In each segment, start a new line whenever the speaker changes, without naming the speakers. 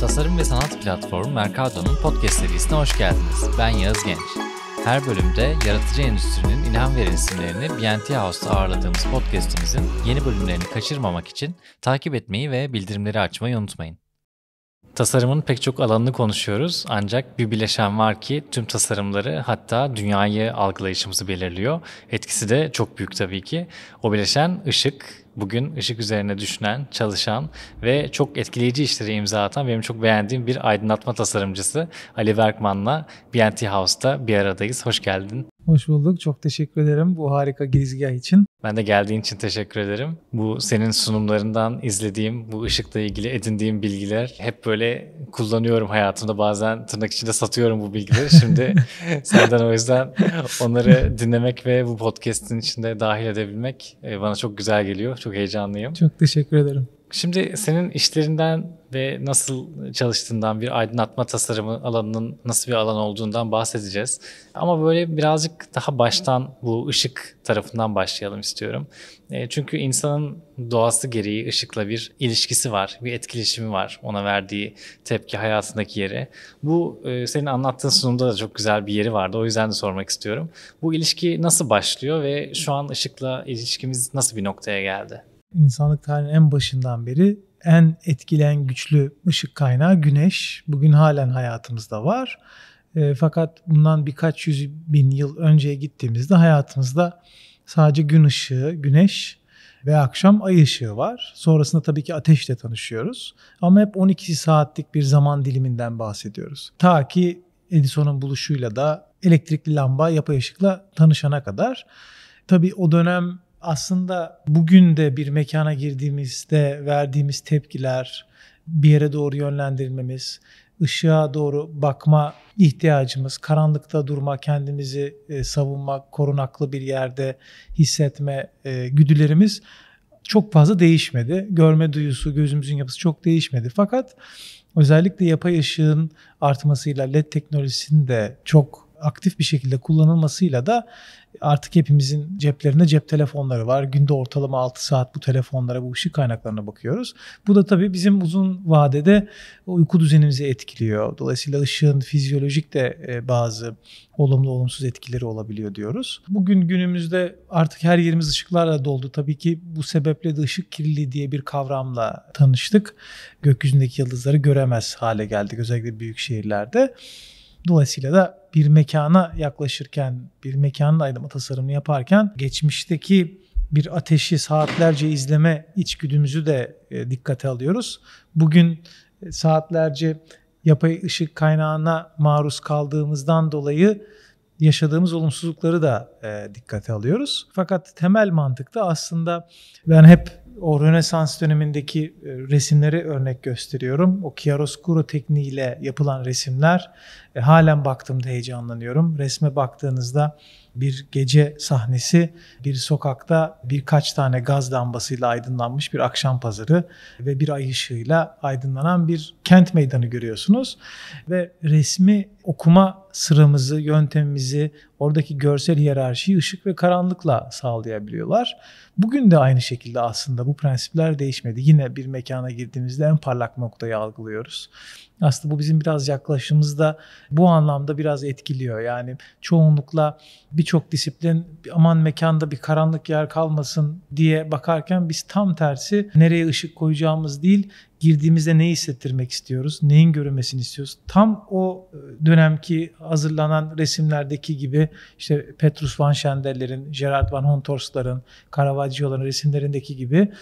Tasarım ve sanat platformu Mercado'nun podcast serisine hoş geldiniz. Ben Yağız Genç. Her bölümde yaratıcı endüstrinin ilham veren isimlerini BNT House'ta ağırladığımız podcastimizin yeni bölümlerini kaçırmamak için takip etmeyi ve bildirimleri açmayı unutmayın. Tasarımın pek çok alanını konuşuyoruz ancak bir bileşen var ki tüm tasarımları hatta dünyayı algılayışımızı belirliyor. Etkisi de çok büyük tabii ki. O bileşen ışık, bugün ışık üzerine düşünen, çalışan ve çok etkileyici işleri imza atan benim çok beğendiğim bir aydınlatma tasarımcısı Ali Berkman'la BNT House'da bir aradayız. Hoş geldin.
Hoş bulduk. Çok teşekkür ederim bu harika girizgah için.
Ben de geldiğin için teşekkür ederim. Bu senin sunumlarından izlediğim, bu ışıkla ilgili edindiğim bilgiler hep böyle kullanıyorum hayatımda. Bazen tırnak içinde satıyorum bu bilgileri. Şimdi senden o yüzden onları dinlemek ve bu podcast'in içinde dahil edebilmek e, bana çok güzel geliyor. Çok heyecanlıyım. Çok teşekkür ederim. Şimdi senin işlerinden ve nasıl çalıştığından bir aydınlatma tasarımı alanının nasıl bir alan olduğundan bahsedeceğiz. Ama böyle birazcık daha baştan bu ışık tarafından başlayalım istiyorum. E, çünkü insanın doğası gereği ışıkla bir ilişkisi var, bir etkileşimi var ona verdiği tepki hayatındaki yere. Bu e, senin anlattığın sunumda da çok güzel bir yeri vardı o yüzden de sormak istiyorum. Bu ilişki nasıl başlıyor ve şu an ışıkla ilişkimiz nasıl bir noktaya geldi?
insanlık tarihinin en başından beri en etkilen güçlü ışık kaynağı güneş. Bugün halen hayatımızda var. E, fakat bundan birkaç yüz bin yıl önceye gittiğimizde hayatımızda sadece gün ışığı, güneş ve akşam ay ışığı var. Sonrasında tabii ki ateşle tanışıyoruz. Ama hep 12 saatlik bir zaman diliminden bahsediyoruz. Ta ki Edison'un buluşuyla da elektrikli lamba yapay ışıkla tanışana kadar. Tabii o dönem aslında bugün de bir mekana girdiğimizde verdiğimiz tepkiler, bir yere doğru yönlendirmemiz, ışığa doğru bakma ihtiyacımız, karanlıkta durma, kendimizi e, savunmak, korunaklı bir yerde hissetme e, güdülerimiz çok fazla değişmedi. Görme duyusu, gözümüzün yapısı çok değişmedi. Fakat özellikle yapay ışığın artmasıyla LED teknolojisinin de çok aktif bir şekilde kullanılmasıyla da artık hepimizin ceplerinde cep telefonları var. Günde ortalama 6 saat bu telefonlara, bu ışık kaynaklarına bakıyoruz. Bu da tabii bizim uzun vadede uyku düzenimizi etkiliyor. Dolayısıyla ışığın fizyolojik de e, bazı olumlu olumsuz etkileri olabiliyor diyoruz. Bugün günümüzde artık her yerimiz ışıklarla doldu. Tabii ki bu sebeple de ışık kirliliği diye bir kavramla tanıştık. Gökyüzündeki yıldızları göremez hale geldik özellikle büyük şehirlerde. Dolayısıyla da bir mekana yaklaşırken, bir mekanın aydınlatma tasarımını yaparken geçmişteki bir ateşi saatlerce izleme içgüdümüzü de e, dikkate alıyoruz. Bugün e, saatlerce yapay ışık kaynağına maruz kaldığımızdan dolayı yaşadığımız olumsuzlukları da e, dikkate alıyoruz. Fakat temel mantıkta aslında ben hep o Rönesans dönemindeki e, resimleri örnek gösteriyorum. O chiaroscuro tekniğiyle yapılan resimler e, halen baktığımda heyecanlanıyorum. Resme baktığınızda bir gece sahnesi, bir sokakta birkaç tane gaz lambasıyla aydınlanmış bir akşam pazarı ve bir ay ışığıyla aydınlanan bir kent meydanı görüyorsunuz. Ve resmi okuma sıramızı, yöntemimizi, oradaki görsel hiyerarşiyi ışık ve karanlıkla sağlayabiliyorlar. Bugün de aynı şekilde aslında bu prensipler değişmedi. Yine bir mekana girdiğimizde en parlak noktayı algılıyoruz. Aslında bu bizim biraz yaklaşımızda bu anlamda biraz etkiliyor. Yani çoğunlukla birçok disiplin aman mekanda bir karanlık yer kalmasın diye bakarken biz tam tersi nereye ışık koyacağımız değil girdiğimizde ne hissettirmek istiyoruz, neyin görünmesini istiyoruz. Tam o e, dönemki hazırlanan resimlerdeki gibi işte Petrus van Schendel'lerin, Gerard van Hontors'ların, Caravaggio'ların resimlerindeki gibi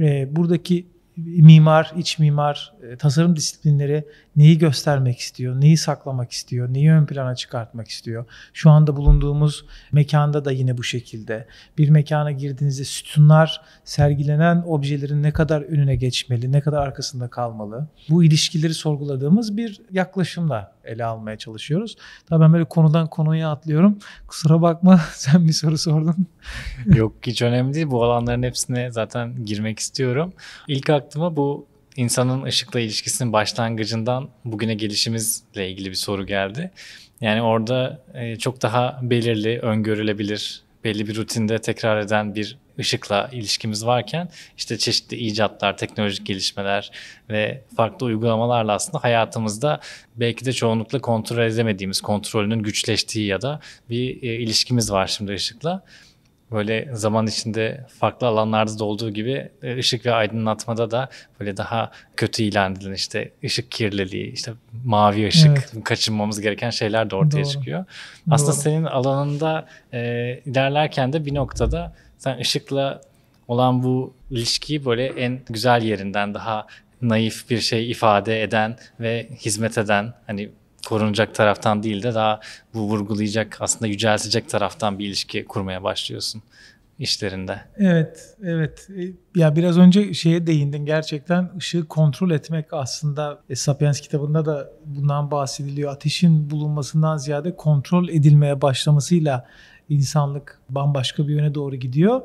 e, buradaki mimar, iç mimar, e, tasarım disiplinleri neyi göstermek istiyor, neyi saklamak istiyor, neyi ön plana çıkartmak istiyor. Şu anda bulunduğumuz mekanda da yine bu şekilde. Bir mekana girdiğinizde sütunlar sergilenen objelerin ne kadar önüne geçmeli, ne kadar arkasında kalmalı. Bu ilişkileri sorguladığımız bir yaklaşımla ele almaya çalışıyoruz. Tabii ben böyle konudan konuya atlıyorum. Kusura bakma sen bir soru sordun.
Yok hiç önemli değil. Bu alanların hepsine zaten girmek istiyorum. İlk aklıma bu insanın ışıkla ilişkisinin başlangıcından bugüne gelişimizle ilgili bir soru geldi. Yani orada e, çok daha belirli, öngörülebilir, belli bir rutinde tekrar eden bir ışıkla ilişkimiz varken işte çeşitli icatlar, teknolojik gelişmeler ve farklı uygulamalarla aslında hayatımızda belki de çoğunlukla kontrol edemediğimiz, kontrolünün güçleştiği ya da bir e, ilişkimiz var şimdi ışıkla böyle zaman içinde farklı alanlarda da olduğu gibi e, ışık ve aydınlatmada da böyle daha kötü ilan edilen işte ışık kirliliği, işte mavi ışık, evet. kaçınmamız gereken şeyler de ortaya Doğru. çıkıyor. Aslında Doğru. senin alanında e, ilerlerken de bir noktada sen ışıkla olan bu ilişkiyi böyle en güzel yerinden daha naif bir şey ifade eden ve hizmet eden hani korunacak taraftan değil de daha bu vurgulayacak aslında yüceltecek taraftan bir ilişki kurmaya başlıyorsun işlerinde.
Evet, evet. E, ya biraz önce şeye değindin. Gerçekten ışığı kontrol etmek aslında e, Sapiens kitabında da bundan bahsediliyor. Ateşin bulunmasından ziyade kontrol edilmeye başlamasıyla insanlık bambaşka bir yöne doğru gidiyor.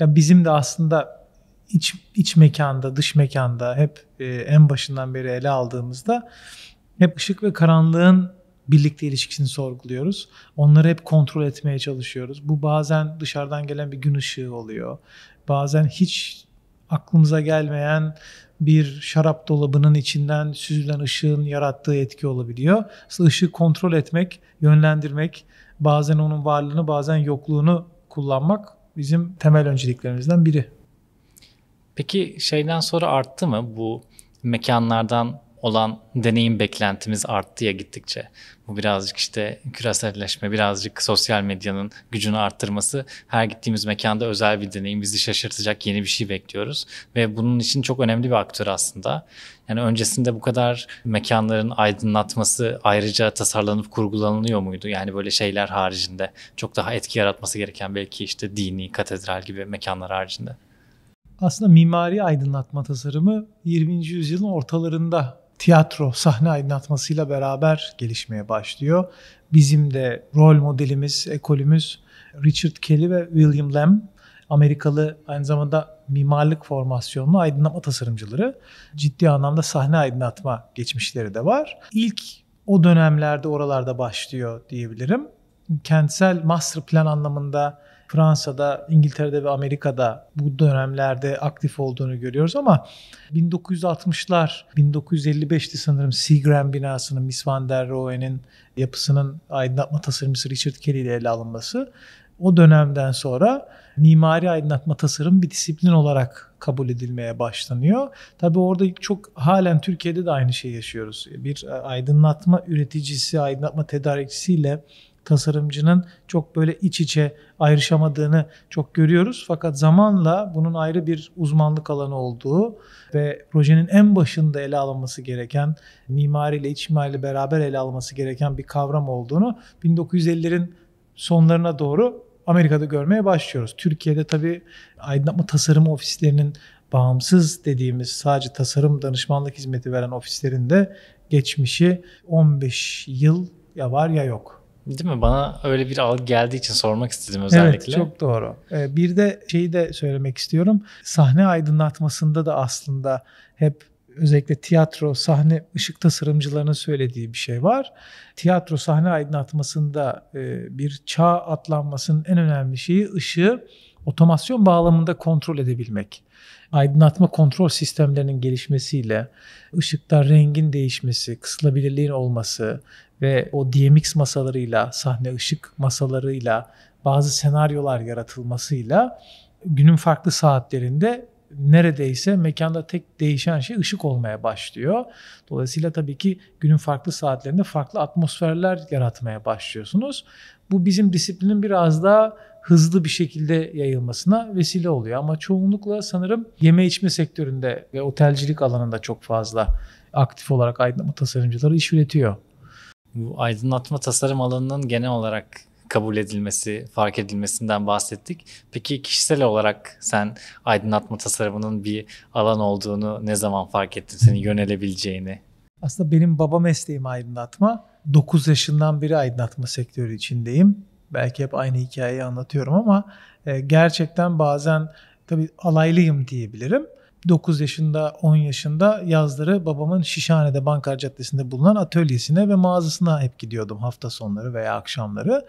Ya bizim de aslında iç iç mekanda, dış mekanda hep e, en başından beri ele aldığımızda hep ışık ve karanlığın birlikte ilişkisini sorguluyoruz. Onları hep kontrol etmeye çalışıyoruz. Bu bazen dışarıdan gelen bir gün ışığı oluyor. Bazen hiç aklımıza gelmeyen bir şarap dolabının içinden süzülen ışığın yarattığı etki olabiliyor. Aslında ışığı kontrol etmek, yönlendirmek, bazen onun varlığını bazen yokluğunu kullanmak bizim temel önceliklerimizden biri.
Peki şeyden sonra arttı mı bu mekanlardan olan deneyim beklentimiz arttı ya gittikçe. Bu birazcık işte küreselleşme, birazcık sosyal medyanın gücünü arttırması. Her gittiğimiz mekanda özel bir deneyim, bizi şaşırtacak yeni bir şey bekliyoruz. Ve bunun için çok önemli bir aktör aslında. Yani öncesinde bu kadar mekanların aydınlatması ayrıca tasarlanıp kurgulanılıyor muydu? Yani böyle şeyler haricinde çok daha etki yaratması gereken belki işte dini, katedral gibi mekanlar haricinde
aslında mimari aydınlatma tasarımı 20. yüzyılın ortalarında tiyatro sahne aydınlatmasıyla beraber gelişmeye başlıyor. Bizim de rol modelimiz, ekolümüz Richard Kelly ve William Lamb. Amerikalı aynı zamanda mimarlık formasyonlu aydınlatma tasarımcıları. Ciddi anlamda sahne aydınlatma geçmişleri de var. İlk o dönemlerde oralarda başlıyor diyebilirim. Kentsel master plan anlamında Fransa'da, İngiltere'de ve Amerika'da bu dönemlerde aktif olduğunu görüyoruz ama 1960'lar, 1955'ti sanırım Seagram binasının Miss Van der Rohe'nin yapısının aydınlatma tasarımcısı Richard Kelly ile ele alınması o dönemden sonra mimari aydınlatma tasarım bir disiplin olarak kabul edilmeye başlanıyor. Tabii orada çok halen Türkiye'de de aynı şeyi yaşıyoruz. Bir e, aydınlatma üreticisi, aydınlatma tedarikçisiyle tasarımcının çok böyle iç içe ayrışamadığını çok görüyoruz. Fakat zamanla bunun ayrı bir uzmanlık alanı olduğu ve projenin en başında ele alınması gereken, mimariyle iç mimariyle beraber ele alınması gereken bir kavram olduğunu 1950'lerin sonlarına doğru Amerika'da görmeye başlıyoruz. Türkiye'de tabii aydınlatma tasarım ofislerinin bağımsız dediğimiz sadece tasarım danışmanlık hizmeti veren ofislerinde geçmişi 15 yıl ya var ya yok.
Değil mi? Bana öyle bir algı geldiği için sormak istedim özellikle. Evet çok doğru.
Ee, bir de şeyi de söylemek istiyorum. Sahne aydınlatmasında da aslında hep özellikle tiyatro sahne ışık tasarımcılarının söylediği bir şey var. Tiyatro sahne aydınlatmasında e, bir çağ atlanmasının en önemli şeyi ışığı otomasyon bağlamında kontrol edebilmek aydınlatma kontrol sistemlerinin gelişmesiyle ışıkta rengin değişmesi, kısılabilirliğin olması ve o DMX masalarıyla, sahne ışık masalarıyla bazı senaryolar yaratılmasıyla günün farklı saatlerinde neredeyse mekanda tek değişen şey ışık olmaya başlıyor. Dolayısıyla tabii ki günün farklı saatlerinde farklı atmosferler yaratmaya başlıyorsunuz. Bu bizim disiplinin biraz daha hızlı bir şekilde yayılmasına vesile oluyor. Ama çoğunlukla sanırım yeme içme sektöründe ve otelcilik alanında çok fazla aktif olarak aydınlatma tasarımcıları iş üretiyor.
Bu aydınlatma tasarım alanının genel olarak kabul edilmesi, fark edilmesinden bahsettik. Peki kişisel olarak sen aydınlatma tasarımının bir alan olduğunu ne zaman fark ettin, seni yönelebileceğini?
Aslında benim baba mesleğim aydınlatma. 9 yaşından beri aydınlatma sektörü içindeyim belki hep aynı hikayeyi anlatıyorum ama e, gerçekten bazen tabii alaylıyım diyebilirim. 9 yaşında 10 yaşında yazları babamın Şişhane'de Bankar Caddesi'nde bulunan atölyesine ve mağazasına hep gidiyordum hafta sonları veya akşamları.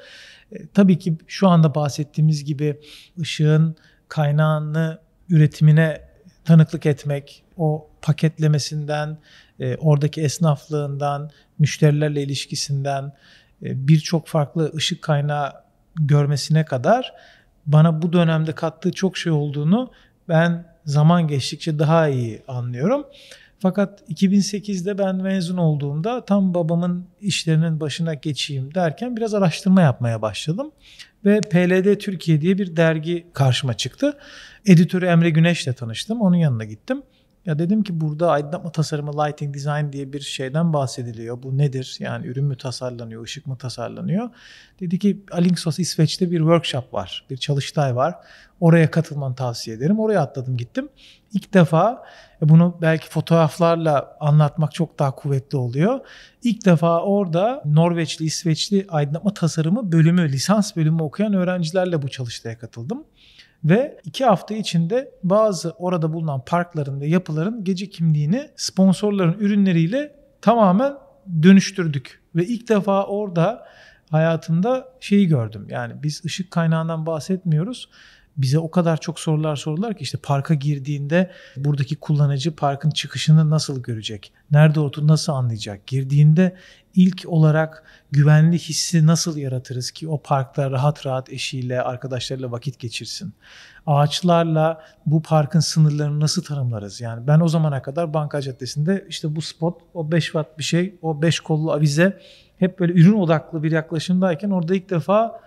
E, tabii ki şu anda bahsettiğimiz gibi ışığın kaynağını üretimine tanıklık etmek, o paketlemesinden, e, oradaki esnaflığından, müşterilerle ilişkisinden, e, birçok farklı ışık kaynağı görmesine kadar bana bu dönemde kattığı çok şey olduğunu ben zaman geçtikçe daha iyi anlıyorum. Fakat 2008'de ben mezun olduğumda tam babamın işlerinin başına geçeyim derken biraz araştırma yapmaya başladım. Ve PLD Türkiye diye bir dergi karşıma çıktı. Editörü Emre Güneş'le tanıştım. Onun yanına gittim. Ya dedim ki burada aydınlatma tasarımı lighting design diye bir şeyden bahsediliyor. Bu nedir? Yani ürün mü tasarlanıyor, ışık mı tasarlanıyor? Dedi ki Alinksos İsveç'te bir workshop var, bir çalıştay var. Oraya katılmanı tavsiye ederim. Oraya atladım gittim. İlk defa e, bunu belki fotoğraflarla anlatmak çok daha kuvvetli oluyor. İlk defa orada Norveçli, İsveçli aydınlatma tasarımı bölümü, lisans bölümü okuyan öğrencilerle bu çalıştaya katıldım ve iki hafta içinde bazı orada bulunan parkların ve yapıların gece kimliğini sponsorların ürünleriyle tamamen dönüştürdük. Ve ilk defa orada hayatımda şeyi gördüm. Yani biz ışık kaynağından bahsetmiyoruz bize o kadar çok sorular sordular ki işte parka girdiğinde buradaki kullanıcı parkın çıkışını nasıl görecek? Nerede olduğunu nasıl anlayacak? Girdiğinde ilk olarak güvenli hissi nasıl yaratırız ki o parkta rahat rahat eşiyle, arkadaşlarıyla vakit geçirsin? Ağaçlarla bu parkın sınırlarını nasıl tanımlarız? Yani ben o zamana kadar Banka Caddesi'nde işte bu spot, o 5 watt bir şey, o 5 kollu avize hep böyle ürün odaklı bir yaklaşımdayken orada ilk defa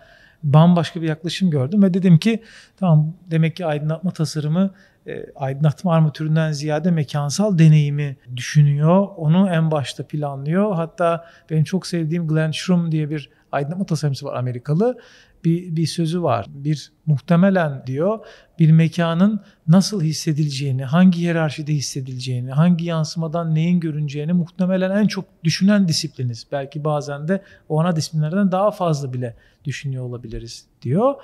bambaşka bir yaklaşım gördüm ve dedim ki tamam demek ki aydınlatma tasarımı e, aydınlatma armatüründen ziyade mekansal deneyimi düşünüyor. Onu en başta planlıyor. Hatta benim çok sevdiğim Glenn Shrum diye bir aydınlatma tasarımcısı var Amerikalı bir, bir sözü var. Bir muhtemelen diyor bir mekanın nasıl hissedileceğini, hangi hiyerarşide hissedileceğini, hangi yansımadan neyin görüneceğini muhtemelen en çok düşünen disipliniz. Belki bazen de o ana disiplinlerden daha fazla bile düşünüyor olabiliriz diyor.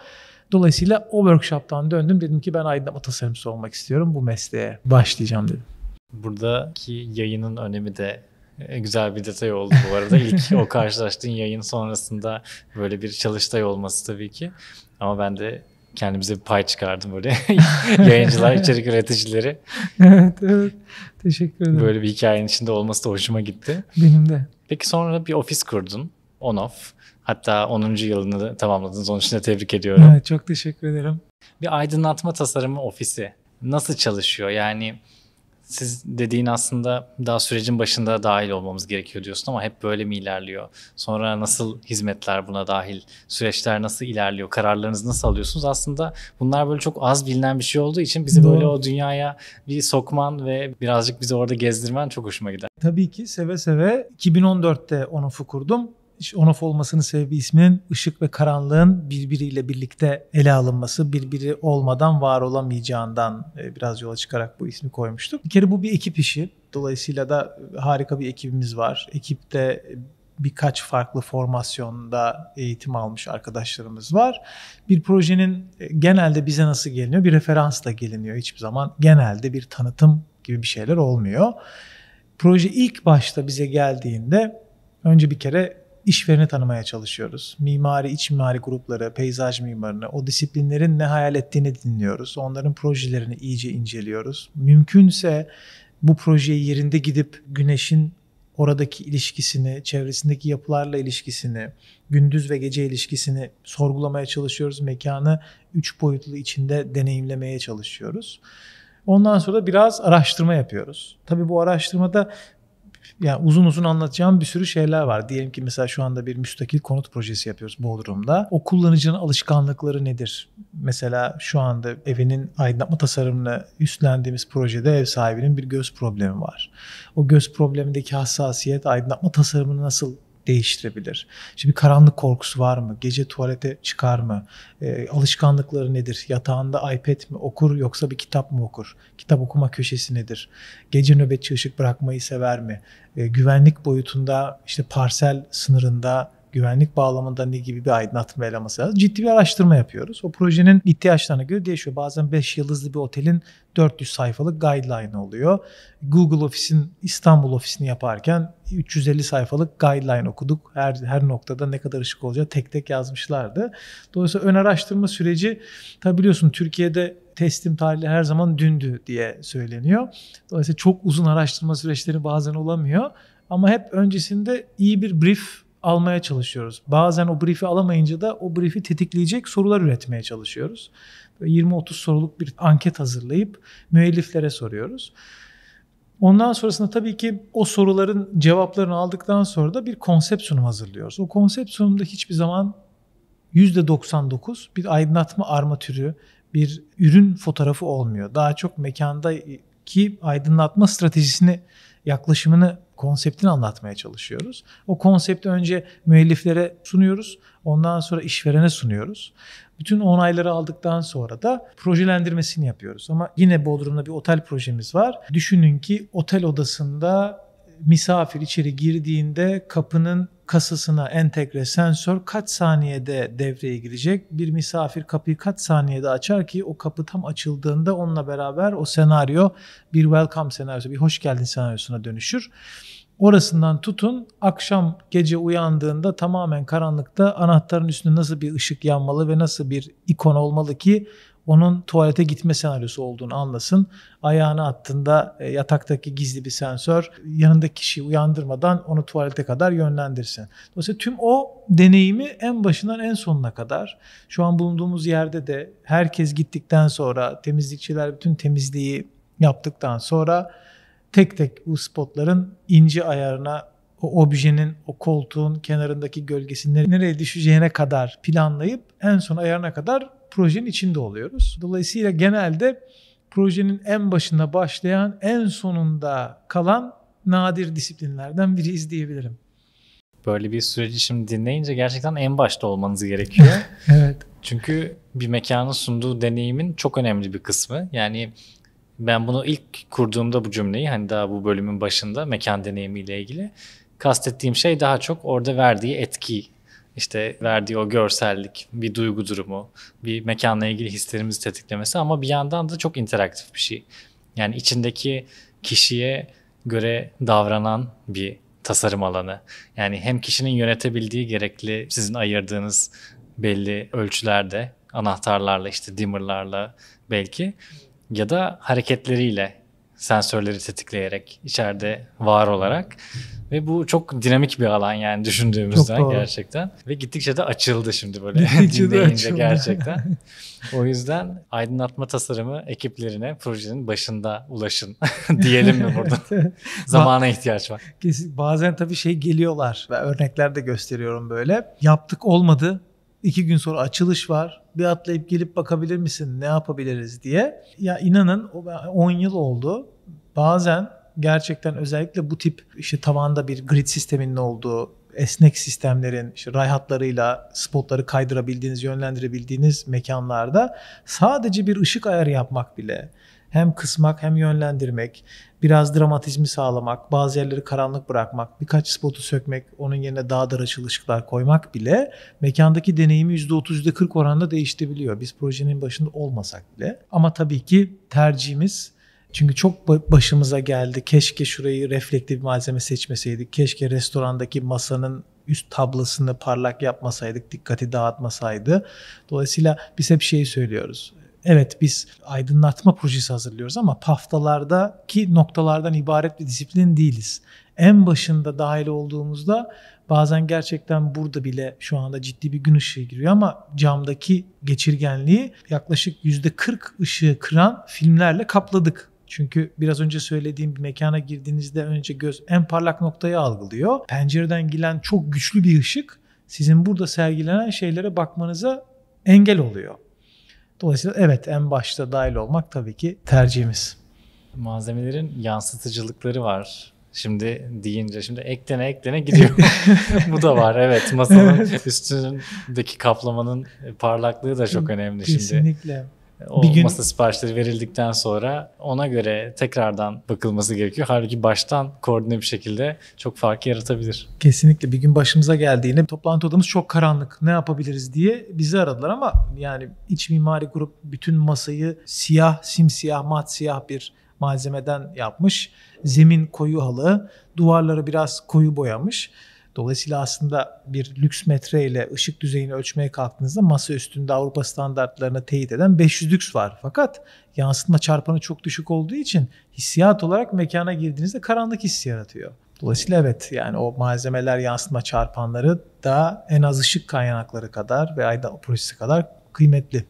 Dolayısıyla o workshop'tan döndüm. Dedim ki ben aydınlatma tasarımcısı olmak istiyorum. Bu mesleğe başlayacağım
dedim. Buradaki yayının önemi de e, güzel bir detay oldu bu arada. İlk o karşılaştığın yayın sonrasında böyle bir çalıştay olması tabii ki. Ama ben de kendimize bir pay çıkardım böyle. Yayıncılar, içerik üreticileri. Evet,
evet. Teşekkür
ederim. Böyle bir hikayenin içinde olması da hoşuma gitti. Benim de. Peki sonra bir ofis kurdun. On-off. Hatta 10. yılını tamamladınız. Onun için de tebrik ediyorum. Evet,
çok teşekkür ederim.
Bir aydınlatma tasarımı ofisi nasıl çalışıyor? Yani siz dediğin aslında daha sürecin başında dahil olmamız gerekiyor diyorsun ama hep böyle mi ilerliyor? Sonra nasıl hizmetler buna dahil? Süreçler nasıl ilerliyor? Kararlarınızı nasıl alıyorsunuz? Aslında bunlar böyle çok az bilinen bir şey olduğu için bizi Doğru. böyle o dünyaya bir sokman ve birazcık bizi orada gezdirmen çok hoşuma gider.
Tabii ki seve seve 2014'te Onof'u kurdum on-off olmasının sebebi isminin ışık ve karanlığın birbiriyle birlikte ele alınması, birbiri olmadan var olamayacağından e, biraz yola çıkarak bu ismi koymuştuk. Bir kere bu bir ekip işi. Dolayısıyla da e, harika bir ekibimiz var. Ekipte e, birkaç farklı formasyonda eğitim almış arkadaşlarımız var. Bir projenin genelde bize nasıl geliniyor? Bir referansla geliniyor hiçbir zaman. Genelde bir tanıtım gibi bir şeyler olmuyor. Proje ilk başta bize geldiğinde önce bir kere işvereni tanımaya çalışıyoruz. Mimari, iç mimari grupları, peyzaj mimarını, o disiplinlerin ne hayal ettiğini dinliyoruz. Onların projelerini iyice inceliyoruz. Mümkünse bu projeyi yerinde gidip güneşin oradaki ilişkisini, çevresindeki yapılarla ilişkisini, gündüz ve gece ilişkisini sorgulamaya çalışıyoruz. Mekanı üç boyutlu içinde deneyimlemeye çalışıyoruz. Ondan sonra biraz araştırma yapıyoruz. Tabii bu araştırmada yani uzun uzun anlatacağım bir sürü şeyler var. Diyelim ki mesela şu anda bir müstakil konut projesi yapıyoruz Bodrum'da. O kullanıcının alışkanlıkları nedir? Mesela şu anda evinin aydınlatma tasarımını üstlendiğimiz projede ev sahibinin bir göz problemi var. O göz problemindeki hassasiyet aydınlatma tasarımını nasıl değiştirebilir? İşte bir karanlık korkusu var mı? Gece tuvalete çıkar mı? E, alışkanlıkları nedir? Yatağında iPad mi okur yoksa bir kitap mı okur? Kitap okuma köşesi nedir? Gece nöbetçi ışık bırakmayı sever mi? E, güvenlik boyutunda işte parsel sınırında güvenlik bağlamında ne gibi bir aydınlatma eleması lazım. Ciddi bir araştırma yapıyoruz. O projenin ihtiyaçlarına göre değişiyor. Bazen 5 yıldızlı bir otelin 400 sayfalık guideline oluyor. Google ofisin İstanbul ofisini yaparken 350 sayfalık guideline okuduk. Her her noktada ne kadar ışık olacak tek tek yazmışlardı. Dolayısıyla ön araştırma süreci tabi biliyorsun Türkiye'de teslim tarihi her zaman dündü diye söyleniyor. Dolayısıyla çok uzun araştırma süreçleri bazen olamıyor. Ama hep öncesinde iyi bir brief almaya çalışıyoruz. Bazen o brief'i alamayınca da o brief'i tetikleyecek sorular üretmeye çalışıyoruz. 20-30 soruluk bir anket hazırlayıp müelliflere soruyoruz. Ondan sonrasında tabii ki o soruların cevaplarını aldıktan sonra da bir konsept sunum hazırlıyoruz. O konsept sunumda hiçbir zaman %99 bir aydınlatma armatürü, bir ürün fotoğrafı olmuyor. Daha çok mekandaki aydınlatma stratejisini, yaklaşımını konseptini anlatmaya çalışıyoruz. O konsepti önce müelliflere sunuyoruz. Ondan sonra işverene sunuyoruz. Bütün onayları aldıktan sonra da projelendirmesini yapıyoruz. Ama yine Bodrum'da bir otel projemiz var. Düşünün ki otel odasında misafir içeri girdiğinde kapının kasasına entegre sensör kaç saniyede devreye girecek? Bir misafir kapıyı kaç saniyede açar ki o kapı tam açıldığında onunla beraber o senaryo bir welcome senaryosu, bir hoş geldin senaryosuna dönüşür. Orasından tutun akşam gece uyandığında tamamen karanlıkta anahtarın üstünde nasıl bir ışık yanmalı ve nasıl bir ikon olmalı ki onun tuvalete gitme senaryosu olduğunu anlasın. Ayağını attığında e, yataktaki gizli bir sensör yanındaki kişiyi uyandırmadan onu tuvalete kadar yönlendirsin. Dolayısıyla tüm o deneyimi en başından en sonuna kadar şu an bulunduğumuz yerde de herkes gittikten sonra temizlikçiler bütün temizliği yaptıktan sonra tek tek bu spotların ince ayarına o objenin, o koltuğun kenarındaki gölgesinin nereye düşeceğine kadar planlayıp en son ayarına kadar projenin içinde oluyoruz. Dolayısıyla genelde projenin en başında başlayan, en sonunda kalan nadir disiplinlerden biriyiz diyebilirim.
Böyle bir süreci şimdi dinleyince gerçekten en başta olmanız gerekiyor. evet. Çünkü bir mekanın sunduğu deneyimin çok önemli bir kısmı. Yani ben bunu ilk kurduğumda bu cümleyi hani daha bu bölümün başında mekan deneyimiyle ilgili kastettiğim şey daha çok orada verdiği etki işte verdiği o görsellik, bir duygu durumu, bir mekanla ilgili hislerimizi tetiklemesi ama bir yandan da çok interaktif bir şey. Yani içindeki kişiye göre davranan bir tasarım alanı. Yani hem kişinin yönetebildiği gerekli sizin ayırdığınız belli ölçülerde anahtarlarla işte dimmerlarla belki ya da hareketleriyle sensörleri tetikleyerek içeride var olarak ve bu çok dinamik bir alan yani düşündüğümüzden gerçekten. Ve gittikçe de açıldı şimdi böyle gittikçe dinleyince gerçekten. o yüzden aydınlatma tasarımı ekiplerine projenin başında ulaşın diyelim mi burada? Zamana ihtiyaç var.
bazen tabii şey geliyorlar. Ben örnekler de gösteriyorum böyle. Yaptık olmadı. İki gün sonra açılış var. Bir atlayıp gelip bakabilir misin? Ne yapabiliriz diye. Ya inanın 10 yıl oldu. Bazen gerçekten özellikle bu tip işte tavanda bir grid sisteminin olduğu, esnek sistemlerin işte rayhatlarıyla spotları kaydırabildiğiniz, yönlendirebildiğiniz mekanlarda sadece bir ışık ayarı yapmak bile hem kısmak hem yönlendirmek, biraz dramatizmi sağlamak, bazı yerleri karanlık bırakmak, birkaç spotu sökmek, onun yerine daha dar açılı ışıklar koymak bile mekandaki deneyimi %30 %40 oranında değiştirebiliyor. Biz projenin başında olmasak bile. Ama tabii ki tercihimiz çünkü çok başımıza geldi. Keşke şurayı reflektif malzeme seçmeseydik. Keşke restorandaki masanın üst tablasını parlak yapmasaydık, dikkati dağıtmasaydı. Dolayısıyla biz hep şeyi söylüyoruz. Evet biz aydınlatma projesi hazırlıyoruz ama paftalardaki noktalardan ibaret bir disiplin değiliz. En başında dahil olduğumuzda bazen gerçekten burada bile şu anda ciddi bir gün ışığı giriyor ama camdaki geçirgenliği yaklaşık %40 ışığı kıran filmlerle kapladık. Çünkü biraz önce söylediğim bir mekana girdiğinizde önce göz en parlak noktayı algılıyor. Pencereden gelen çok güçlü bir ışık sizin burada sergilenen şeylere bakmanıza engel oluyor.
Dolayısıyla evet en başta dahil olmak tabii ki
tercihimiz.
Malzemelerin yansıtıcılıkları var. Şimdi deyince şimdi eklene eklene gidiyor. Bu da var evet masanın üstündeki kaplamanın parlaklığı da çok önemli Kesinlikle. şimdi. Kesinlikle. O bir gün... masa siparişleri verildikten sonra ona göre tekrardan bakılması gerekiyor. Halbuki baştan koordine bir şekilde çok fark yaratabilir.
Kesinlikle bir gün başımıza geldiğinde toplantı odamız çok karanlık ne yapabiliriz diye bizi aradılar ama yani iç mimari grup bütün masayı siyah, simsiyah, mat siyah bir malzemeden yapmış. Zemin koyu halı, duvarları biraz koyu boyamış. Dolayısıyla aslında bir lüks metre ile ışık düzeyini ölçmeye kalktığınızda masa üstünde Avrupa standartlarına teyit eden 500 lüks var. Fakat yansıtma çarpanı çok düşük olduğu için hissiyat olarak mekana girdiğinizde karanlık hissi yaratıyor. Dolayısıyla evet yani o malzemeler yansıtma çarpanları
da en az ışık kaynakları kadar ve ayda projesi kadar kıymetli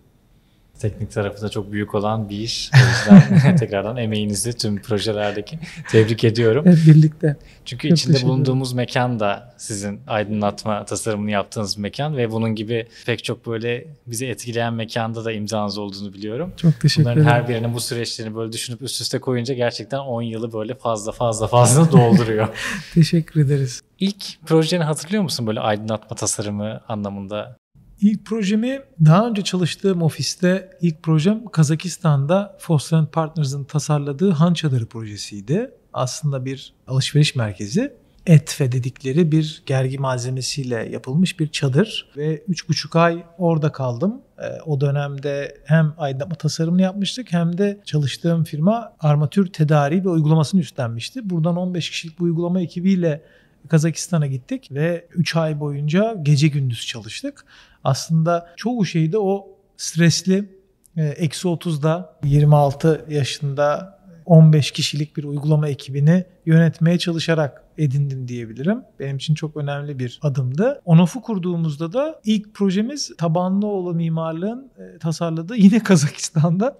teknik tarafında çok büyük olan bir iş. O yüzden tekrardan emeğinizi tüm projelerdeki tebrik ediyorum. Hep birlikte. Çünkü çok içinde bulunduğumuz mekan da sizin aydınlatma tasarımını yaptığınız bir mekan ve bunun gibi pek çok böyle bizi etkileyen mekanda da imzanız olduğunu biliyorum. Çok teşekkür Bunların ederim. her birinin bu süreçlerini böyle düşünüp üst üste koyunca gerçekten 10 yılı böyle fazla fazla fazla dolduruyor.
teşekkür ederiz.
İlk projeni hatırlıyor musun böyle aydınlatma tasarımı anlamında?
İlk projemi daha önce çalıştığım ofiste ilk projem Kazakistan'da Foster Partners'ın tasarladığı Han Çadırı projesiydi. Aslında bir alışveriş merkezi. Etfe dedikleri bir gergi malzemesiyle yapılmış bir çadır ve 3,5 ay orada kaldım. Ee, o dönemde hem aydınlatma tasarımını yapmıştık hem de çalıştığım firma armatür tedariği ve uygulamasını üstlenmişti. Buradan 15 kişilik bu uygulama ekibiyle Kazakistan'a gittik ve 3 ay boyunca gece gündüz çalıştık aslında çoğu şeyde o stresli e, eksi 30'da 26 yaşında 15 kişilik bir uygulama ekibini yönetmeye çalışarak edindim diyebilirim. Benim için çok önemli bir adımdı. Onof'u kurduğumuzda da ilk projemiz tabanlı olan mimarlığın e, tasarladığı yine Kazakistan'da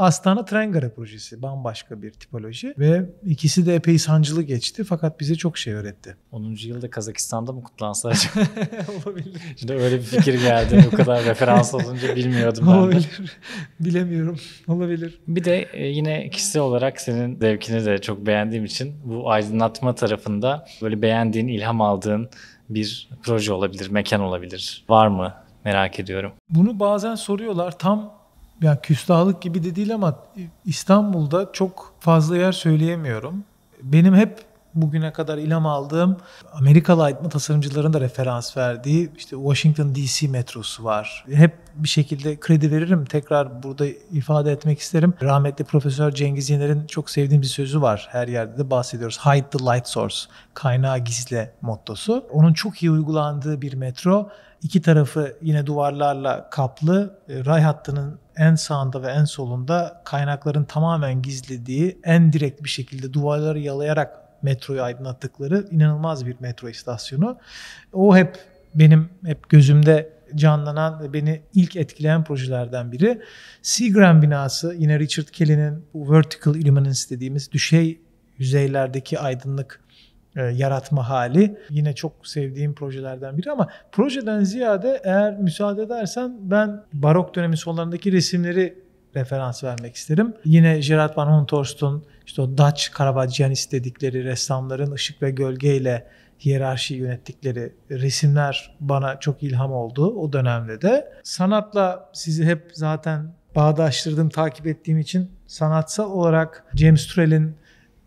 Astana Trengara projesi bambaşka bir tipoloji ve ikisi de epey sancılı geçti fakat bize çok şey öğretti. 10. yılda Kazakistan'da mı kutlansa
acaba? Olabilir. Şimdi öyle bir fikir geldi. O kadar referans olunca bilmiyordum ben. de. Olabilir. Bilemiyorum. Olabilir. Bir de e, yine kişisel olarak senin zevkini de çok beğendiğim için bu aydınlatma tarafında böyle beğendiğin, ilham aldığın bir proje olabilir, mekan olabilir. Var mı? Merak ediyorum.
Bunu bazen soruyorlar. Tam yani küstahlık gibi de değil ama İstanbul'da çok fazla yer söyleyemiyorum. Benim hep bugüne kadar ilham aldığım Amerikalı aydınlı tasarımcıların da referans verdiği işte Washington DC metrosu var. Hep bir şekilde kredi veririm. Tekrar burada ifade etmek isterim. Rahmetli Profesör Cengiz Yener'in çok sevdiğim bir sözü var. Her yerde de bahsediyoruz. Hide the light source. Kaynağı gizle mottosu. Onun çok iyi uygulandığı bir metro İki tarafı yine duvarlarla kaplı. E, ray hattının en sağında ve en solunda kaynakların tamamen gizlediği en direkt bir şekilde duvarları yalayarak metroyu aydınlattıkları inanılmaz bir metro istasyonu. O hep benim hep gözümde canlanan ve beni ilk etkileyen projelerden biri. Seagram binası yine Richard Kelly'nin bu vertical illuminance dediğimiz düşey yüzeylerdeki aydınlık e, yaratma hali yine çok sevdiğim projelerden biri ama projeden ziyade eğer müsaade edersen ben barok dönemi sonlarındaki resimleri referans vermek isterim. Yine Gerard van Honthorst'un işte o Dutch Caravagianist dedikleri ressamların ışık ve gölgeyle hiyerarşi yönettikleri resimler bana çok ilham oldu o dönemde de. Sanatla sizi hep zaten bağdaştırdım, takip ettiğim için sanatsal olarak James Turrell'in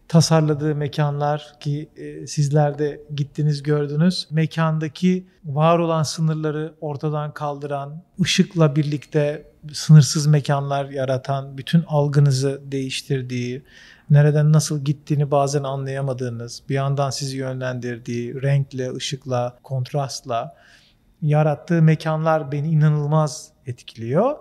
tasarladığı mekanlar ki e, sizler de gittiniz gördünüz. Mekandaki var olan sınırları ortadan kaldıran, ışıkla birlikte sınırsız mekanlar yaratan, bütün algınızı değiştirdiği, nereden nasıl gittiğini bazen anlayamadığınız, bir yandan sizi yönlendirdiği, renkle, ışıkla, kontrastla yarattığı mekanlar beni inanılmaz etkiliyor.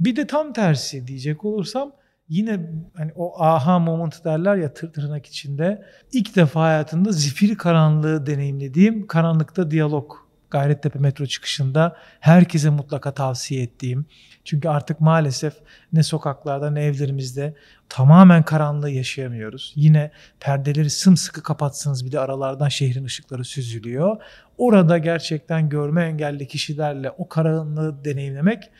Bir de tam tersi diyecek olursam yine hani o aha moment derler ya tır tırnak içinde ilk defa hayatında zifiri karanlığı deneyimlediğim karanlıkta diyalog Gayrettepe metro çıkışında herkese mutlaka tavsiye ettiğim. Çünkü artık maalesef ne sokaklarda ne evlerimizde tamamen karanlığı yaşayamıyoruz. Yine perdeleri sımsıkı kapatsınız bir de aralardan şehrin ışıkları süzülüyor. Orada gerçekten görme engelli kişilerle o karanlığı deneyimlemek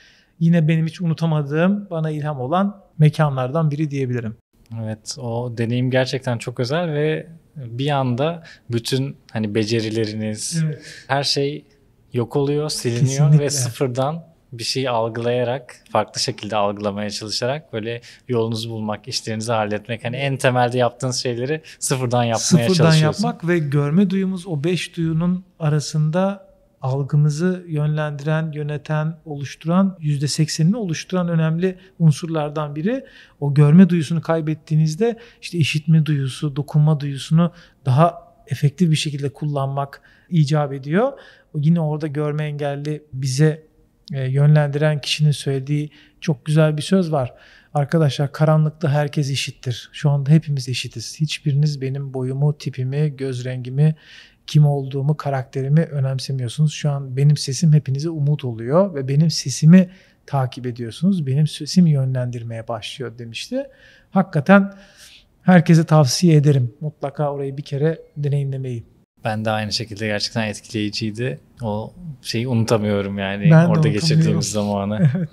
yine benim hiç unutamadığım, bana ilham olan mekanlardan biri diyebilirim.
Evet, o deneyim gerçekten çok özel ve bir anda bütün hani becerileriniz, evet. her şey yok oluyor, siliniyor Kesinlikle. ve sıfırdan bir şey algılayarak, farklı şekilde algılamaya çalışarak böyle yolunuzu bulmak, işlerinizi halletmek. Hani en temelde yaptığınız şeyleri sıfırdan yapmaya sıfırdan çalışıyorsun. Sıfırdan
yapmak ve görme duyumuz o beş duyunun arasında algımızı yönlendiren, yöneten, oluşturan, %80'ini oluşturan önemli unsurlardan biri. O görme duyusunu kaybettiğinizde işte işitme duyusu, dokunma duyusunu daha efektif bir şekilde kullanmak icap ediyor. O yine orada görme engelli bize e, yönlendiren kişinin söylediği çok güzel bir söz var. Arkadaşlar karanlıkta herkes eşittir. Şu anda hepimiz eşitiz. Hiçbiriniz benim boyumu, tipimi, göz rengimi, kim olduğumu, karakterimi önemsemiyorsunuz. Şu an benim sesim hepinize umut oluyor ve benim sesimi takip ediyorsunuz. Benim sesim yönlendirmeye başlıyor demişti. Hakikaten herkese tavsiye ederim. Mutlaka orayı bir kere deneyimlemeyi.
Ben de aynı şekilde gerçekten etkileyiciydi. O şeyi unutamıyorum yani ben orada geçirdiğimiz zamanı. evet.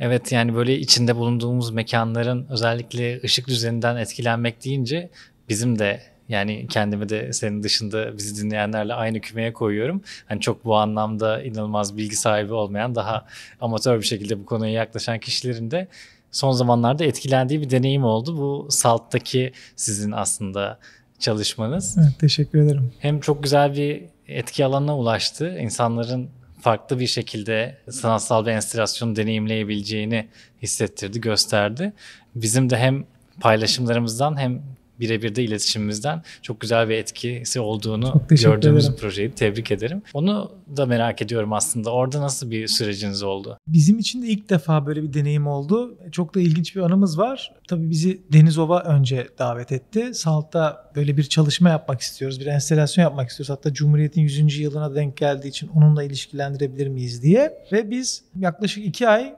Evet yani böyle içinde bulunduğumuz mekanların özellikle ışık düzeninden etkilenmek deyince bizim de yani kendimi de senin dışında bizi dinleyenlerle aynı kümeye koyuyorum. Hani çok bu anlamda inanılmaz bilgi sahibi olmayan, daha amatör bir şekilde bu konuya yaklaşan kişilerin de son zamanlarda etkilendiği bir deneyim oldu. Bu SALT'taki sizin aslında çalışmanız.
Evet, teşekkür ederim.
Hem çok güzel bir etki alanına ulaştı. İnsanların farklı bir şekilde sanatsal bir enstalasyonu deneyimleyebileceğini hissettirdi, gösterdi. Bizim de hem paylaşımlarımızdan hem birebir de iletişimimizden çok güzel bir etkisi olduğunu gördüğümüz ederim. projeyi tebrik ederim. Onu da merak ediyorum aslında. Orada nasıl bir süreciniz oldu?
Bizim için de ilk defa böyle bir deneyim oldu. Çok da ilginç bir anımız var. Tabii bizi Denizova önce davet etti. Salt'ta böyle bir çalışma yapmak istiyoruz. Bir enstelasyon yapmak istiyoruz. Hatta Cumhuriyet'in 100. yılına denk geldiği için onunla ilişkilendirebilir miyiz diye. Ve biz yaklaşık iki ay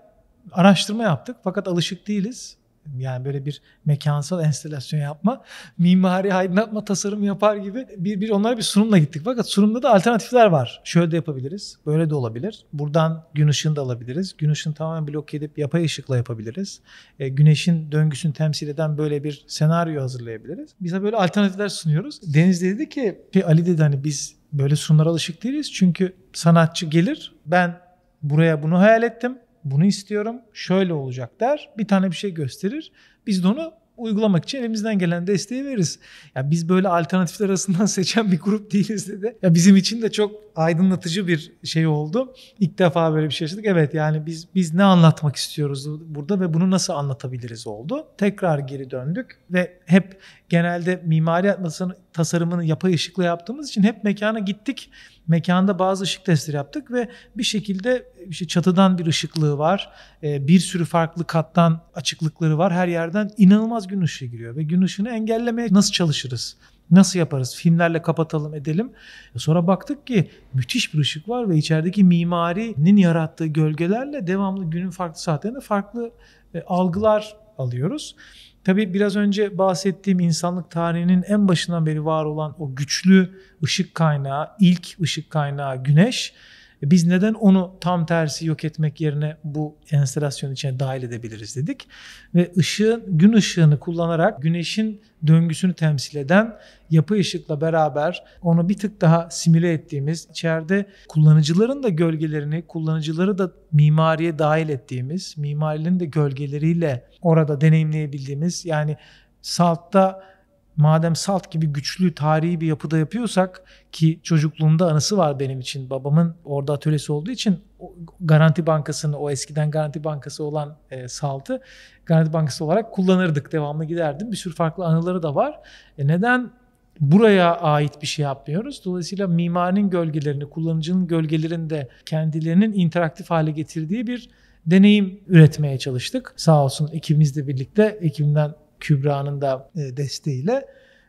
araştırma yaptık fakat alışık değiliz. Yani böyle bir mekansal enstelasyon yapma, mimari aydınlatma tasarım yapar gibi bir, bir onlara bir sunumla gittik. Fakat sunumda da alternatifler var. Şöyle de yapabiliriz, böyle de olabilir. Buradan gün ışığını da alabiliriz. Gün ışığını tamamen blok edip yapay ışıkla yapabiliriz. E, güneşin döngüsünü temsil eden böyle bir senaryo hazırlayabiliriz. Biz de böyle alternatifler sunuyoruz. Deniz dedi ki, şey, Ali dedi hani biz böyle sunumlara alışık değiliz. Çünkü sanatçı gelir, ben buraya bunu hayal ettim bunu istiyorum, şöyle olacak der. Bir tane bir şey gösterir. Biz de onu uygulamak için elimizden gelen desteği veririz. Ya biz böyle alternatifler arasından seçen bir grup değiliz dedi. Ya bizim için de çok aydınlatıcı bir şey oldu. İlk defa böyle bir şey yaşadık. Evet yani biz biz ne anlatmak istiyoruz burada ve bunu nasıl anlatabiliriz oldu. Tekrar geri döndük ve hep genelde mimari tasarımını yapay ışıkla yaptığımız için hep mekana gittik mekanda bazı ışık testleri yaptık ve bir şekilde işte çatıdan bir ışıklığı var. E, bir sürü farklı kattan açıklıkları var. Her yerden inanılmaz gün ışığı giriyor ve gün ışığını engellemeye nasıl çalışırız? Nasıl yaparız? Filmlerle kapatalım edelim. E, sonra baktık ki müthiş bir ışık var ve içerideki mimarinin yarattığı gölgelerle devamlı günün farklı saatlerinde farklı e, algılar alıyoruz. Tabii biraz önce bahsettiğim insanlık tarihinin en başından beri var olan o güçlü ışık kaynağı, ilk ışık kaynağı güneş e, biz neden onu tam tersi yok etmek yerine bu enstalasyon içine dahil edebiliriz dedik. Ve ışığın, gün ışığını kullanarak güneşin döngüsünü temsil eden yapı ışıkla beraber onu bir tık daha simüle ettiğimiz, içeride kullanıcıların da gölgelerini, kullanıcıları da mimariye dahil ettiğimiz, mimarinin de gölgeleriyle orada deneyimleyebildiğimiz yani Salt'ta madem salt gibi güçlü tarihi bir yapıda yapıyorsak ki çocukluğumda anısı var benim için babamın orada atölyesi olduğu için Garanti Bankası'nı o eskiden Garanti Bankası olan e, saltı Garanti Bankası olarak kullanırdık devamlı giderdim bir sürü farklı anıları da var e neden buraya ait bir şey yapmıyoruz. Dolayısıyla mimarinin gölgelerini, kullanıcının gölgelerinde kendilerinin interaktif hale getirdiği bir deneyim üretmeye çalıştık. Sağ olsun ikimiz de birlikte ekibimden Kübra'nın da e, desteğiyle.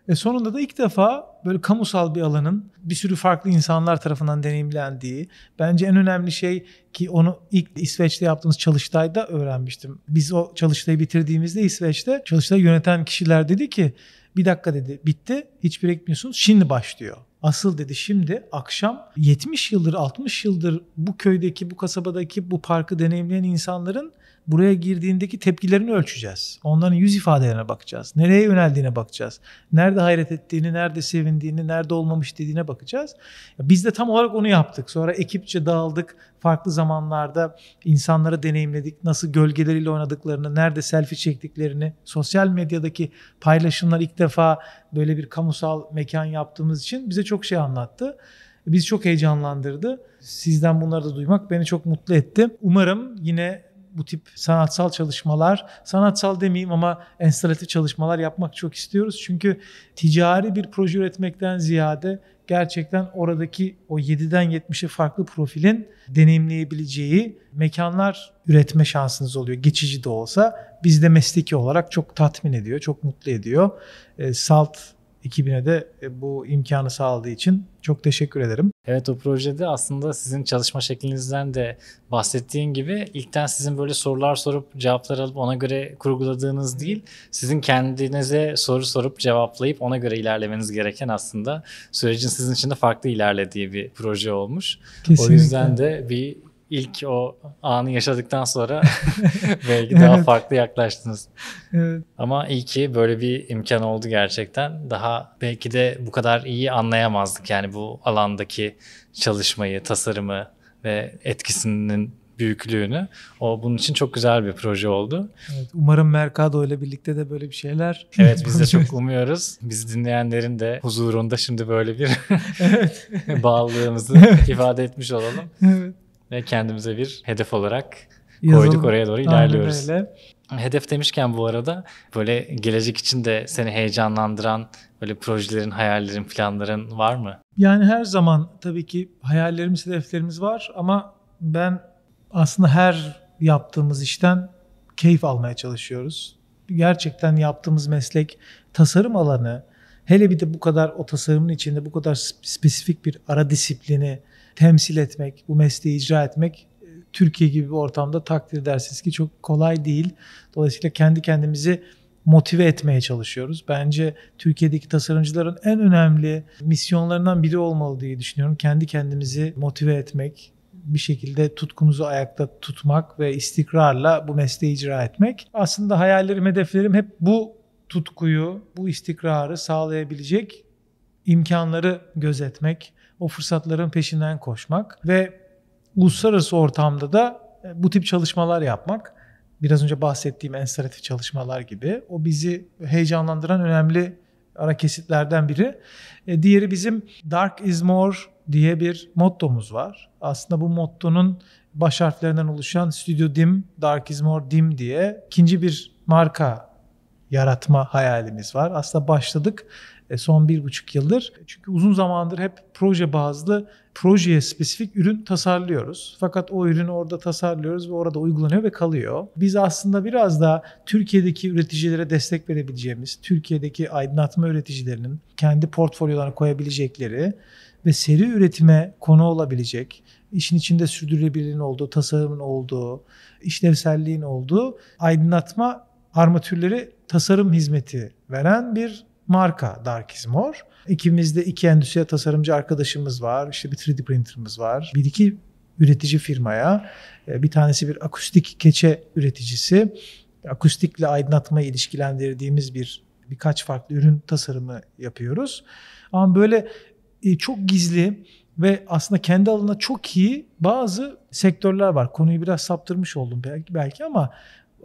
Ve sonunda da ilk defa böyle kamusal bir alanın bir sürü farklı insanlar tarafından deneyimlendiği. Bence en önemli şey ki onu ilk İsveç'te yaptığımız çalıştayda öğrenmiştim. Biz o çalıştayı bitirdiğimizde İsveç'te çalıştayı yöneten kişiler dedi ki bir dakika dedi bitti hiçbir ekmiyorsunuz şimdi başlıyor. Asıl dedi şimdi akşam 70 yıldır 60 yıldır bu köydeki bu kasabadaki bu parkı deneyimleyen insanların buraya girdiğindeki tepkilerini ölçeceğiz. Onların yüz ifadelerine bakacağız. Nereye yöneldiğine bakacağız. Nerede hayret ettiğini, nerede sevindiğini, nerede olmamış dediğine bakacağız. Biz de tam olarak onu yaptık. Sonra ekipçe dağıldık. Farklı zamanlarda insanları deneyimledik. Nasıl gölgeleriyle oynadıklarını, nerede selfie çektiklerini. Sosyal medyadaki paylaşımlar ilk defa böyle bir kamusal mekan yaptığımız için bize çok şey anlattı. Bizi çok heyecanlandırdı. Sizden bunları da duymak beni çok mutlu etti. Umarım yine bu tip sanatsal çalışmalar, sanatsal demeyeyim ama enstalatif çalışmalar yapmak çok istiyoruz. Çünkü ticari bir proje üretmekten ziyade gerçekten oradaki o 7'den 70'e farklı profilin deneyimleyebileceği mekanlar üretme şansınız oluyor. Geçici de olsa bizde mesleki olarak çok tatmin ediyor, çok mutlu ediyor. E, Salt
ekibine de e, bu imkanı sağladığı için çok teşekkür ederim. Evet o projede aslında sizin çalışma şeklinizden de bahsettiğin gibi ilkten sizin böyle sorular sorup cevaplar alıp ona göre kurguladığınız değil, sizin kendinize soru sorup cevaplayıp ona göre ilerlemeniz gereken aslında sürecin sizin için de farklı ilerlediği bir proje olmuş. Kesinlikle. O yüzden de bir ilk o anı yaşadıktan sonra belki daha evet. farklı yaklaştınız. Evet. Ama iyi ki böyle bir imkan oldu gerçekten. Daha belki de bu kadar iyi anlayamazdık yani bu alandaki çalışmayı, tasarımı ve etkisinin büyüklüğünü. O bunun için çok güzel bir proje oldu. Evet, umarım Mercado ile birlikte de böyle bir şeyler. Evet biz de çok umuyoruz. Bizi dinleyenlerin de huzurunda şimdi böyle bir evet. bağlılığımızı evet. ifade etmiş olalım. Evet ve kendimize bir hedef olarak Yazalım. koyduk oraya doğru ilerliyoruz. öyle. Hedef demişken bu arada böyle gelecek için de seni heyecanlandıran böyle projelerin, hayallerin, planların var mı?
Yani her zaman tabii ki hayallerimiz, hedeflerimiz var ama ben aslında her yaptığımız işten keyif almaya çalışıyoruz. Gerçekten yaptığımız meslek tasarım alanı. Hele bir de bu kadar o tasarımın içinde bu kadar spesifik bir ara disiplini temsil etmek, bu mesleği icra etmek e, Türkiye gibi bir ortamda takdir edersiniz ki çok kolay değil. Dolayısıyla kendi kendimizi motive etmeye çalışıyoruz. Bence Türkiye'deki tasarımcıların en önemli misyonlarından biri olmalı diye düşünüyorum. Kendi kendimizi motive etmek, bir şekilde tutkumuzu ayakta tutmak ve istikrarla bu mesleği icra etmek. Aslında hayallerim, hedeflerim hep bu tutkuyu, bu istikrarı sağlayabilecek imkanları gözetmek, o fırsatların peşinden koşmak ve uluslararası ortamda da e, bu tip çalışmalar yapmak. Biraz önce bahsettiğim enstalatif çalışmalar gibi. O bizi heyecanlandıran önemli ara kesitlerden biri. E, diğeri bizim Dark is More diye bir mottomuz var. Aslında bu mottonun baş harflerinden oluşan Studio Dim, Dark is More Dim diye ikinci bir marka yaratma hayalimiz var. Aslında başladık e, son bir buçuk yıldır. Çünkü uzun zamandır hep proje bazlı, projeye spesifik ürün tasarlıyoruz. Fakat o ürünü orada tasarlıyoruz ve orada uygulanıyor ve kalıyor. Biz aslında biraz daha Türkiye'deki üreticilere destek verebileceğimiz, Türkiye'deki aydınlatma üreticilerinin kendi portfolyolarına koyabilecekleri ve seri üretime konu olabilecek, işin içinde sürdürülebilirliğin olduğu, tasarımın olduğu, işlevselliğin olduğu aydınlatma armatürleri tasarım hizmeti veren bir marka Darkizmor. İkimizde iki endüstriyel tasarımcı arkadaşımız var. İşte bir 3D printer'ımız var. Bir iki üretici firmaya. E, bir tanesi bir akustik keçe üreticisi. Akustikle aydınlatmayı ilişkilendirdiğimiz bir birkaç farklı ürün tasarımı yapıyoruz. Ama böyle e, çok gizli ve aslında kendi alanına çok iyi bazı sektörler var. Konuyu biraz saptırmış oldum belki, belki ama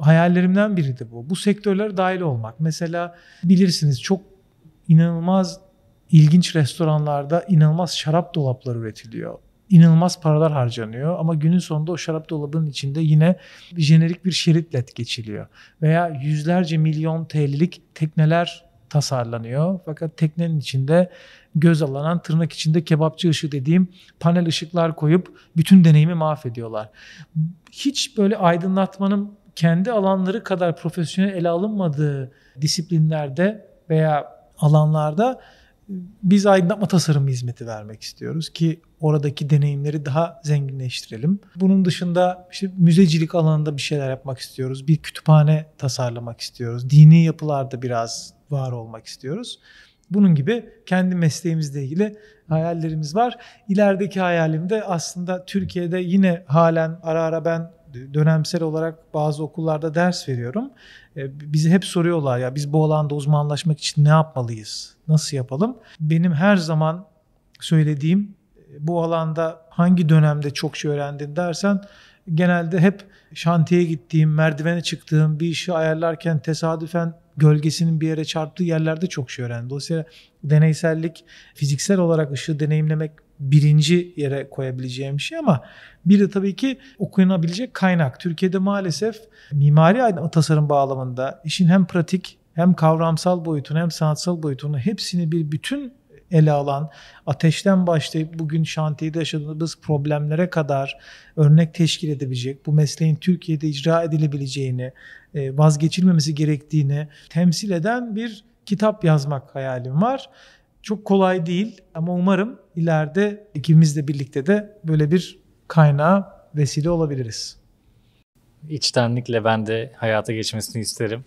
hayallerimden biri de bu. Bu sektörlere dahil olmak. Mesela bilirsiniz çok inanılmaz ilginç restoranlarda inanılmaz şarap dolapları üretiliyor. İnanılmaz paralar harcanıyor ama günün sonunda o şarap dolabının içinde yine jenerik bir şerit led geçiliyor. Veya yüzlerce milyon TL'lik tekneler tasarlanıyor. Fakat teknenin içinde göz alanan tırnak içinde kebapçı ışığı dediğim panel ışıklar koyup bütün deneyimi mahvediyorlar. Hiç böyle aydınlatmanın kendi alanları kadar profesyonel ele alınmadığı disiplinlerde veya alanlarda e, biz aydınlatma tasarımı hizmeti vermek istiyoruz ki oradaki deneyimleri daha zenginleştirelim. Bunun dışında işte müzecilik alanında bir şeyler yapmak istiyoruz. Bir kütüphane tasarlamak istiyoruz. Dini yapılarda biraz var olmak istiyoruz. Bunun gibi kendi mesleğimizle ilgili hayallerimiz var. İlerideki hayalim de aslında Türkiye'de yine halen ara ara ben dönemsel olarak bazı okullarda ders veriyorum. E, bizi hep soruyorlar ya biz bu alanda uzmanlaşmak için ne yapmalıyız? Nasıl yapalım? Benim her zaman söylediğim e, bu alanda hangi dönemde çok şey öğrendin dersen genelde hep şantiye gittiğim, merdivene çıktığım, bir işi ayarlarken tesadüfen gölgesinin bir yere çarptığı yerlerde çok şey öğrendim. Dolayısıyla deneysellik, fiziksel olarak ışığı deneyimlemek birinci yere koyabileceğim şey ama bir de tabii ki okunabilecek kaynak. Türkiye'de maalesef mimari tasarım bağlamında işin hem pratik hem kavramsal boyutunu hem sanatsal boyutunu hepsini bir bütün ele alan, ateşten başlayıp bugün şantiyede yaşadığımız problemlere kadar örnek teşkil edebilecek, bu mesleğin Türkiye'de icra edilebileceğini, e, vazgeçilmemesi gerektiğini temsil eden bir kitap yazmak hayalim var. Çok kolay değil ama umarım ileride ikimizle birlikte de böyle bir kaynağa vesile olabiliriz.
İçtenlikle ben de hayata geçmesini isterim.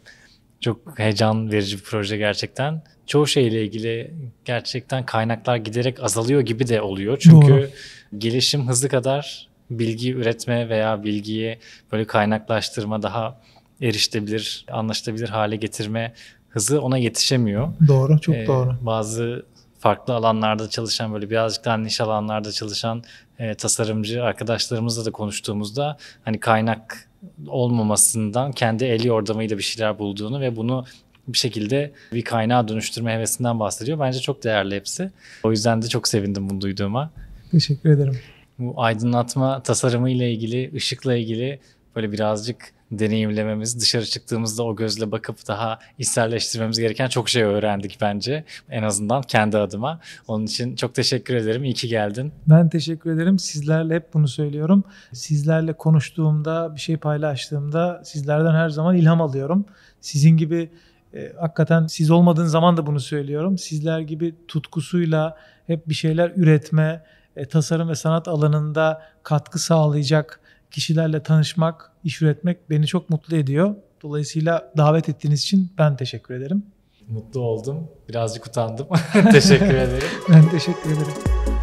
Çok heyecan verici bir proje gerçekten. Çoğu şeyle ilgili gerçekten kaynaklar giderek azalıyor gibi de oluyor. Çünkü Doğru. gelişim hızı kadar bilgi üretme veya bilgiyi böyle kaynaklaştırma daha eriştirebilir, anlaşılabilir hale getirme hızı ona yetişemiyor. Doğru, çok ee, doğru. Bazı farklı alanlarda çalışan böyle birazcık daha niş alanlarda çalışan e, tasarımcı arkadaşlarımızla da konuştuğumuzda hani kaynak olmamasından kendi eli yordamıyla bir şeyler bulduğunu ve bunu bir şekilde bir kaynağa dönüştürme hevesinden bahsediyor. Bence çok değerli hepsi. O yüzden de çok sevindim bunu duyduğuma.
Teşekkür ederim.
Bu aydınlatma tasarımı ile ilgili, ışıkla ilgili böyle birazcık deneyimlememiz, dışarı çıktığımızda o gözle bakıp daha içselleştirmemiz gereken çok şey öğrendik bence. En azından kendi adıma. Onun için çok teşekkür ederim. İyi ki geldin.
Ben teşekkür ederim. Sizlerle hep bunu söylüyorum. Sizlerle konuştuğumda, bir şey paylaştığımda sizlerden her zaman ilham alıyorum. Sizin gibi e, hakikaten siz olmadığın zaman da bunu söylüyorum. Sizler gibi tutkusuyla hep bir şeyler üretme, e, tasarım ve sanat alanında katkı sağlayacak kişilerle tanışmak, iş üretmek beni çok mutlu ediyor. Dolayısıyla davet ettiğiniz için ben teşekkür ederim.
Mutlu oldum. Birazcık utandım. teşekkür ederim. ben teşekkür ederim.